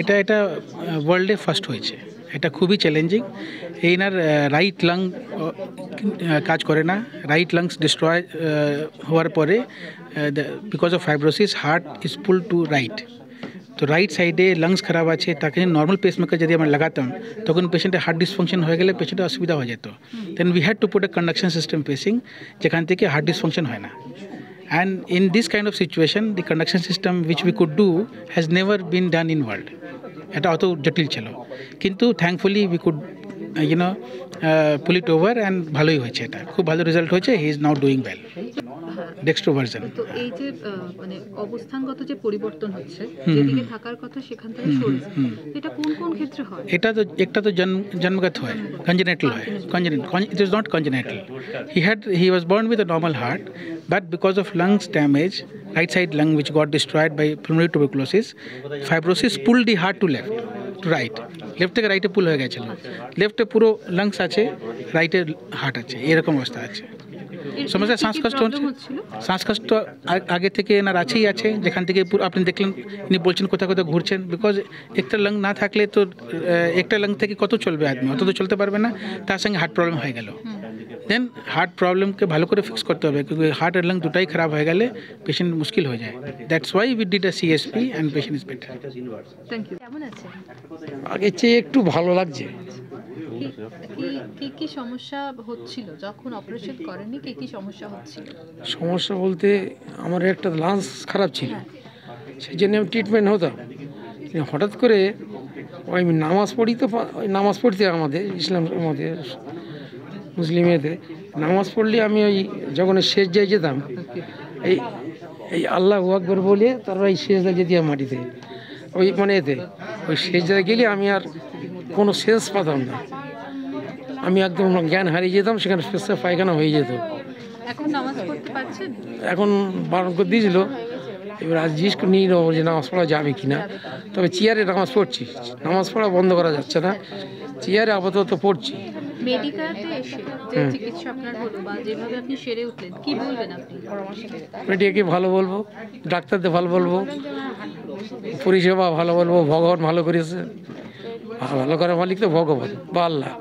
এটা এটা ওয়ার্ল্ডে ফার্স্ট হয়েছে এটা খুবই চ্যালেঞ্জিং এইনার রাইট লাং কাজ করে না রাইট লাংস ডিস্ট্রয় হওয়ার পরে because of fibrosis heart is pull to right তো রাইট সাইডে লাংস খারাপ আছে তাকে নর্মাল পেসমেকার যদি আমরা লাগাতাম তখন পেশেন্টের হার্ট ডিসফাংশন হয়ে গেলে পেশেন্টের অসুবিধা হয়ে যেত then we had to put a conduction system pacing যেখান থেকে হার্ট ডিসফাংশন হয় না and in this kind of situation the conduction system which we could do has never been done in world at auto jatil chalo kintu thankfully we could uh, you know uh, pull it over and bhaloi hoyeche eta khub bhalo result hoyeche he is now doing well desktop version তো এই যে মানে অবস্থানগত যে পরিবর্তন হচ্ছে যেদিকে থাকার কথা সেখান থেকে সরে এটা কোন কোন ক্ষেত্রে হয় এটা তো একটা তো জন্ম জন্মগত হয় কনজেনেটাল হয় congenital it is not congenital he had he was born with a normal heart but because of lungs damage right side lung which got destroyed by pulmonary tuberculosis fibrosis pull the heart to left to right left থেকে রাইটে পুল হয়ে গেছিলো লেফটে আচ্ছা। পুরো lungs আছে রাইটে heart আছে এরকম অবস্থা আছে সমস্যা শ্বাসকষ্ট শ্বাসকষ্ট আগে থেকে এনার আছেই আছে যেখান থেকে আপনি দেখলেন তিনি বলছেন কোথায় কোথায় ঘুরছেন বিকজ একটা লং না থাকলে তো একটা লং থেকে কত চলবে আদমি অত তো চলতে পারবে না তার সঙ্গে হার্ট প্রবলেম হয়ে গেল দেন হার্ট প্রবলেমকে ভালো করে ফিক্স করতে হবে হার্ট আর লাং দুটাই খারাপ হয়ে গেলে পেশেন্ট মুশকিল হয়ে যায় that's why we did a CSP and patient is better আগের চেয়ে একটু ভালো লাগছে সমস্যা হচ্ছিল সমস্যা সমস্যা বলতে আমার একটা লাঞ্চ খারাপ ছিল হ্যাঁ। সেই জন্য আমি ট্রিটমেন্ট হতাম হঠাৎ করে ওই নামাজ পড়ি তো নামাজ পড়তে আমাদের ইসলাম আমাদের মুসলিমেতে নামাজ পড়লে আমি ওই যখন শেষ যাই যেতাম এই এই আল্লাহ আকবর বলে তারপর এই শেষ যায় যেতাম মাটিতে ওই মানে এতে ওই শেষ যায় গেলে আমি আর কোনো সেন্স পাতাম না আমি একদম জ্ঞান হারিয়ে যেতাম সেখানে স্পেসে পায়খানা হয়ে যেত এখন বারণ করে দিয়েছিল এবার আজ জিজ্ঞেস নিয়ে নেবো যে নামাজ পড়া যাবে কি না তবে চেয়ারে নামাজ পড়ছি নামাজ পড়া বন্ধ করা যাচ্ছে না চেয়ারে আপাতত পড়ছি মেডিকে ভালো বলবো ডাক্তারদের ভালো বলবো পরিষেবা ভালো বলবো ভগবান ভালো করেছে ভালো করার মালিক তো ভগবান বা আল্লাহ